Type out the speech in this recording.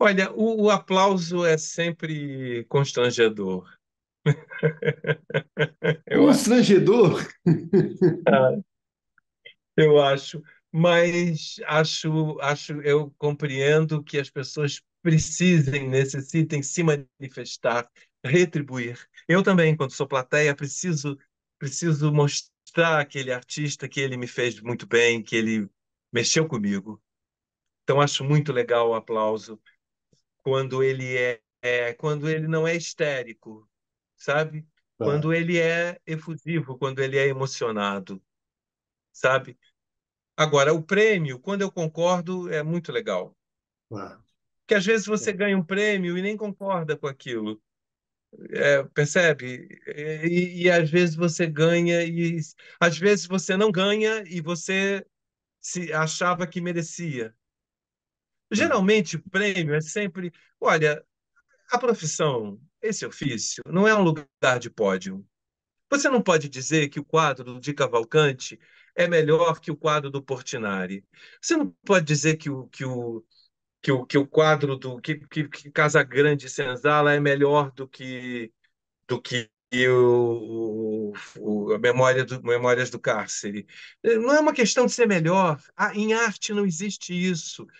Olha, o, o aplauso é sempre constrangedor. constrangedor? É. Eu acho, mas acho, acho, eu compreendo que as pessoas precisem, necessitem se manifestar, retribuir. Eu também, quando sou plateia, preciso, preciso mostrar aquele artista que ele me fez muito bem, que ele mexeu comigo. Então acho muito legal o aplauso quando ele é, é quando ele não é histérico, sabe? Tá. Quando ele é efusivo, quando ele é emocionado, sabe? Agora, o prêmio, quando eu concordo, é muito legal. Tá. Porque às vezes você tá. ganha um prêmio e nem concorda com aquilo. É, percebe? E, e, às vezes você ganha e às vezes você não ganha e você se achava que merecia. Geralmente o prêmio é sempre, olha, a profissão, esse ofício, não é um lugar de pódio. Você não pode dizer que o quadro de Cavalcante é melhor que o quadro do Portinari. Você não pode dizer que o, que o, que o, que o quadro do que, que, que Casa Grande Senzala é melhor do que do que o, o, a memória do, Memórias do Cárcere. Não é uma questão de ser melhor. Ah, em arte não existe isso.